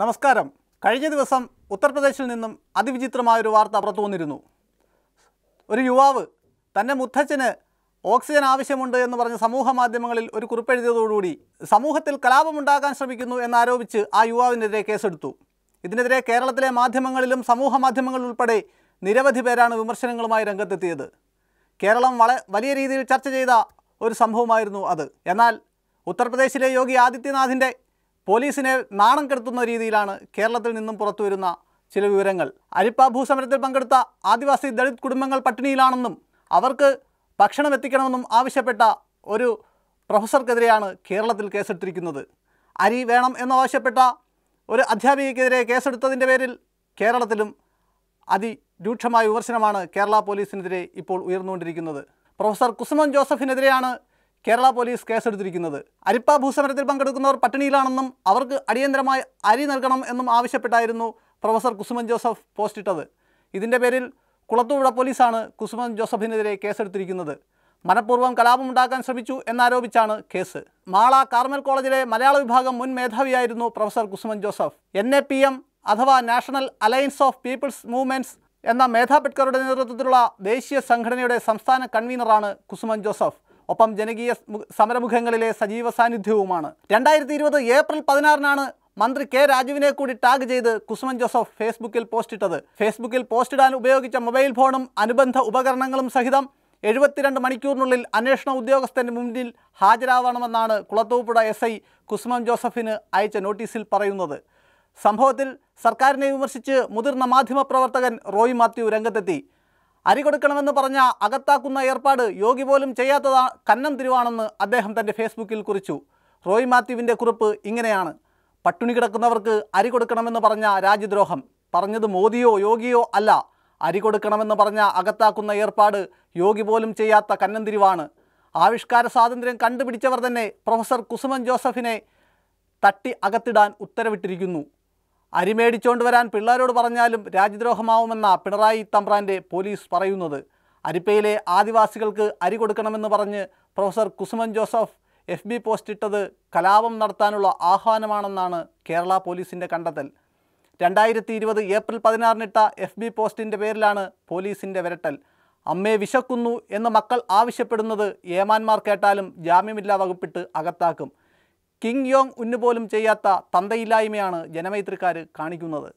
നമസ്കാരം കഴിഞ്ഞ ദിവസം ഉത്തർപ്രദേശിൽ നിന്നും അതിവിചിത്രമായൊരു വാർത്ത പുറത്തു വന്നിരുന്നു ഒരു യുവാവ് തൻ്റെ മുത്തച്ഛന് ഓക്സിജൻ ആവശ്യമുണ്ട് എന്ന് പറഞ്ഞ് സമൂഹ മാധ്യമങ്ങളിൽ ഒരു കുറിപ്പെഴുതിയതോടുകൂടി സമൂഹത്തിൽ കലാപമുണ്ടാക്കാൻ ശ്രമിക്കുന്നു എന്നാരോപിച്ച് ആ യുവാവിനെതിരെ കേസെടുത്തു ഇതിനെതിരെ കേരളത്തിലെ മാധ്യമങ്ങളിലും സമൂഹ മാധ്യമങ്ങളിലുൾപ്പെടെ നിരവധി പേരാണ് വിമർശനങ്ങളുമായി രംഗത്തെത്തിയത് കേരളം വള വലിയ രീതിയിൽ ചർച്ച ചെയ്ത ഒരു സംഭവമായിരുന്നു അത് എന്നാൽ ഉത്തർപ്രദേശിലെ യോഗി ആദിത്യനാഥിൻ്റെ പോലീസിനെ നാണം കെടുത്തുന്ന രീതിയിലാണ് കേരളത്തിൽ നിന്നും പുറത്തു വരുന്ന ചില വിവരങ്ങൾ അരിപ്പ ഭൂസമരത്തിൽ പങ്കെടുത്ത ആദിവാസി ദളിത് കുടുംബങ്ങൾ പട്ടിണിയിലാണെന്നും അവർക്ക് ഭക്ഷണം എത്തിക്കണമെന്നും ആവശ്യപ്പെട്ട ഒരു പ്രൊഫസർക്കെതിരെയാണ് കേരളത്തിൽ കേസെടുത്തിരിക്കുന്നത് അരി വേണം എന്നാവശ്യപ്പെട്ട ഒരു അധ്യാപികയ്ക്കെതിരെ കേസെടുത്തതിൻ്റെ പേരിൽ കേരളത്തിലും അതിരൂക്ഷമായ വിമർശനമാണ് കേരള പോലീസിനെതിരെ ഇപ്പോൾ ഉയർന്നുകൊണ്ടിരിക്കുന്നത് പ്രൊഫസർ കുസുമൻ ജോസഫിനെതിരെയാണ് കേരള പോലീസ് കേസെടുത്തിരിക്കുന്നത് അരിപ്പ ഭൂസമരത്തിൽ പങ്കെടുക്കുന്നവർ പട്ടിണിയിലാണെന്നും അവർക്ക് അടിയന്തരമായി അരി നൽകണം എന്നും ആവശ്യപ്പെട്ടായിരുന്നു പ്രൊഫസർ കുസുമൻ ജോസഫ് പോസ്റ്റിട്ടത് ഇതിൻ്റെ പേരിൽ കുളത്തൂഴ പോലീസാണ് കുസുമൻ ജോസഫിനെതിരെ കേസെടുത്തിരിക്കുന്നത് മനഃപൂർവ്വം കലാപമുണ്ടാക്കാൻ ശ്രമിച്ചു എന്നാരോപിച്ചാണ് കേസ് മാള കാർമൽ കോളേജിലെ മലയാള വിഭാഗം മുൻ മേധാവിയായിരുന്നു professor Kusuman Joseph N A P M അഥവാ national alliance of people's movements എന്ന മേധാപെട്കറുടെ നേതൃത്വത്തിലുള്ള ദേശീയ സംഘടനയുടെ സംസ്ഥാന കൺവീനറാണ് കുസുമൻ ജോസഫ് ഒപ്പം ജനകീയ സമരമുഖങ്ങളിലെ സജീവ സാന്നിധ്യവുമാണ് രണ്ടായിരത്തി ഇരുപത് ഏപ്രിൽ പതിനാറിനാണ് മന്ത്രി കെ രാജുവിനെ കൂടി ടാഗ് ചെയ്ത് കുസുമൻ ജോസഫ് ഫേസ്ബുക്കിൽ പോസ്റ്റ് ഇട്ടത് ഫേസ്ബുക്കിൽ പോസ്റ്റ് ഇടാൻ ഉപയോഗിച്ച മൊബൈൽ ഫോണും അനുബന്ധ ഉപകരണങ്ങളും സഹിതം എഴുപത്തിരണ്ട് മണിക്കൂറിനുള്ളിൽ അന്വേഷണ ഉദ്യോഗസ്ഥൻ്റെ മുന്നിൽ ഹാജരാവണമെന്നാണ് കുളത്തൂപ്പുഴ എസ് ഐ കുസുമൻ ജോസഫിന് അയച്ച നോട്ടീസിൽ പറയുന്നത് സംഭവത്തിൽ സർക്കാരിനെ വിമർശിച്ച് മുതിർന്ന മാധ്യമപ്രവർത്തകൻ റോയ് മാത്യു രംഗത്തെത്തി അരി കൊടുക്കണമെന്ന് പറഞ്ഞ അകത്താക്കുന്ന ഏർപ്പാട് യോഗി പോലും ചെയ്യാത്തതാ കന്നം തിരുവാണെന്ന് അദ്ദേഹം തൻ്റെ ഫേസ്ബുക്കിൽ കുറിച്ചു റോയ് മാത്യുവിൻ്റെ കുറിപ്പ് ഇങ്ങനെയാണ് പട്ടുണി കിടക്കുന്നവർക്ക് അരി കൊടുക്കണമെന്ന് പറഞ്ഞ രാജ്യദ്രോഹം പറഞ്ഞത് മോദിയോ യോഗിയോ അല്ല അരി കൊടുക്കണമെന്ന് പറഞ്ഞ അകത്താക്കുന്ന ഏർപ്പാട് യോഗി പോലും ചെയ്യാത്ത കന്നം തിരുവാണ് ആവിഷ്കാര സ്വാതന്ത്ര്യം കണ്ടുപിടിച്ചവർ തന്നെ പ്രൊഫസർ കുസുമൻ ജോസഫിനെ തട്ടി അകത്തിടാൻ ഉത്തരവിട്ടിരിക്കുന്നു അരി വരാൻ പിള്ളേരോട് പറഞ്ഞാലും രാജ്യദ്രോഹമാവുമെന്ന പിണറായി തമ്പ്രാൻ്റെ പോലീസ് പറയുന്നത് അരിപ്പയിലെ ആദിവാസികൾക്ക് അരി കൊടുക്കണമെന്ന് പറഞ്ഞ് professor Kusuman Joseph F B post ഇട്ടത് കലാപം നടത്താനുള്ള ആഹ്വാനമാണെന്നാണ് കേരള പോലീസിൻ്റെ കണ്ടെത്തൽ രണ്ടായിരത്തി ഇരുപത് ഏപ്രിൽ പതിനാറിനിട്ട എഫ് ബി പോസ്റ്റിൻ്റെ പേരിലാണ് പോലീസിൻ്റെ വിരട്ടൽ അമ്മയെ വിശക്കുന്നു എന്ന് മക്കൾ ആവശ്യപ്പെടുന്നത് ഏമാന്മാർ കേട്ടാലും ജാമ്യമില്ലാ വകുപ്പിട്ട് അകത്താക്കും കിങ് യോങ് ഉന്നുപോലും ചെയ്യാത്ത തന്തയില്ലായ്മയാണ് ജനമൈത്രിക്കാർ കാണിക്കുന്നത്